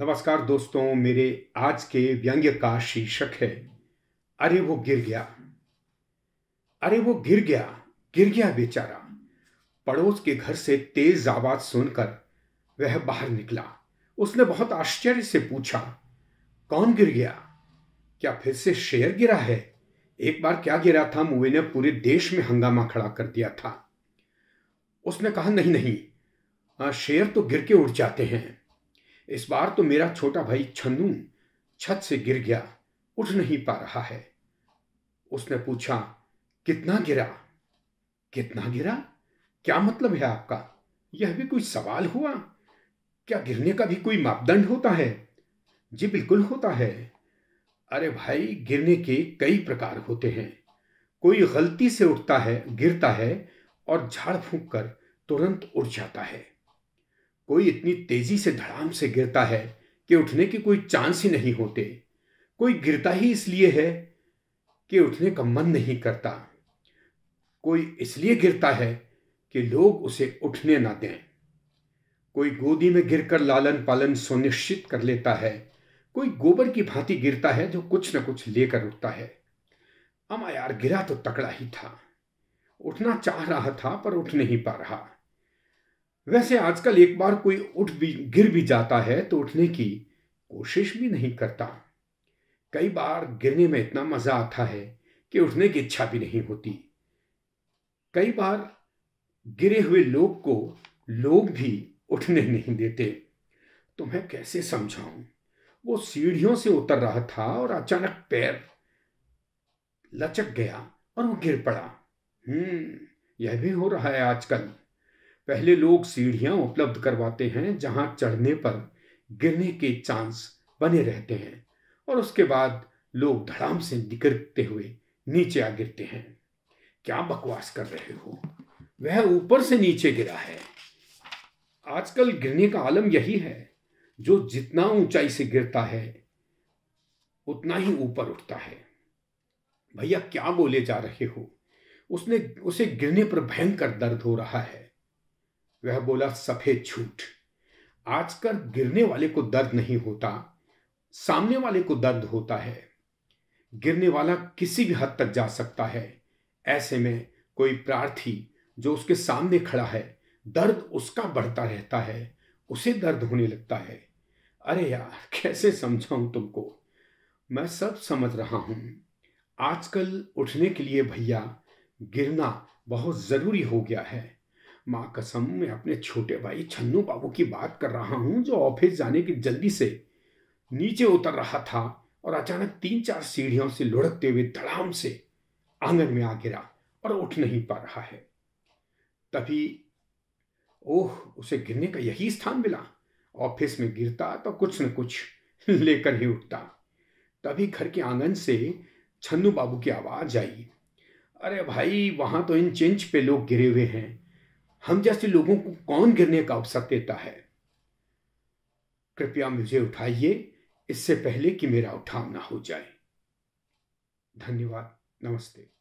नमस्कार दोस्तों मेरे आज के व्यंग्य का शीर्षक है अरे वो गिर गया अरे वो गिर गया गिर गया बेचारा पड़ोस के घर से तेज आवाज सुनकर वह बाहर निकला उसने बहुत आश्चर्य से पूछा कौन गिर गया क्या फिर से शेर गिरा है एक बार क्या गिरा था मुए ने पूरे देश में हंगामा खड़ा कर दिया था उसने कहा नहीं नहीं शेर तो गिर के उड़ जाते हैं इस बार तो मेरा छोटा भाई छन्नू छत से गिर गया उठ नहीं पा रहा है उसने पूछा कितना गिरा कितना गिरा क्या मतलब है आपका यह भी कोई सवाल हुआ क्या गिरने का भी कोई मापदंड होता है जी बिल्कुल होता है अरे भाई गिरने के कई प्रकार होते हैं कोई गलती से उठता है गिरता है और झाड़ फूंक कर तुरंत उठ जाता है कोई इतनी तेजी से धड़ाम से गिरता है कि उठने के कोई चांस ही नहीं होते कोई गिरता ही इसलिए है कि उठने का मन नहीं करता कोई इसलिए गिरता है कि लोग उसे उठने ना दें कोई गोदी में गिरकर लालन पालन सुनिश्चित कर लेता है कोई गोबर की भांति गिरता है जो कुछ न कुछ लेकर उठता है अमा यार गिरा तो तकड़ा ही था उठना चाह रहा था पर उठ नहीं पा रहा वैसे आजकल एक बार कोई उठ भी गिर भी जाता है तो उठने की कोशिश भी नहीं करता कई बार गिरने में इतना मज़ा आता है कि उठने की इच्छा भी नहीं होती कई बार गिरे हुए लोग को लोग भी उठने नहीं देते तो मैं कैसे समझाऊं वो सीढ़ियों से उतर रहा था और अचानक पैर लचक गया और वो गिर पड़ा हम्म यह भी हो रहा है आजकल पहले लोग सीढ़ियां उपलब्ध करवाते हैं जहां चढ़ने पर गिरने के चांस बने रहते हैं और उसके बाद लोग धड़ाम से निकलते हुए नीचे आ गिरते हैं क्या बकवास कर रहे हो वह ऊपर से नीचे गिरा है आजकल गिरने का आलम यही है जो जितना ऊंचाई से गिरता है उतना ही ऊपर उठता है भैया क्या बोले जा रहे हो उसने उसे गिरने पर भयंकर दर्द हो रहा है वह बोला सफेद झूठ आजकल गिरने वाले को दर्द नहीं होता सामने वाले को दर्द होता है गिरने वाला किसी भी हद तक जा सकता है ऐसे में कोई प्रार्थी जो उसके सामने खड़ा है दर्द उसका बढ़ता रहता है उसे दर्द होने लगता है अरे यार कैसे समझाऊं तुमको मैं सब समझ रहा हूं आजकल उठने के लिए भैया गिरना बहुत ज़रूरी हो गया है माँ कसम मैं अपने छोटे भाई छन्नू बाबू की बात कर रहा हूँ जो ऑफिस जाने की जल्दी से नीचे उतर रहा था और अचानक तीन चार सीढ़ियों से लुढ़कते हुए धड़ाम से आंगन में आ गिरा और उठ नहीं पा रहा है तभी ओह उसे गिरने का यही स्थान मिला ऑफिस में गिरता तो कुछ न कुछ लेकर ही उठता तभी घर के आंगन से छन्नू बाबू की आवाज आई अरे भाई वहां तो इन चिंच पे लोग गिरे हुए हैं हम जैसे लोगों को कौन गिरने का अवसर देता है कृपया मुझे उठाइए इससे पहले कि मेरा उठाव ना हो जाए धन्यवाद नमस्ते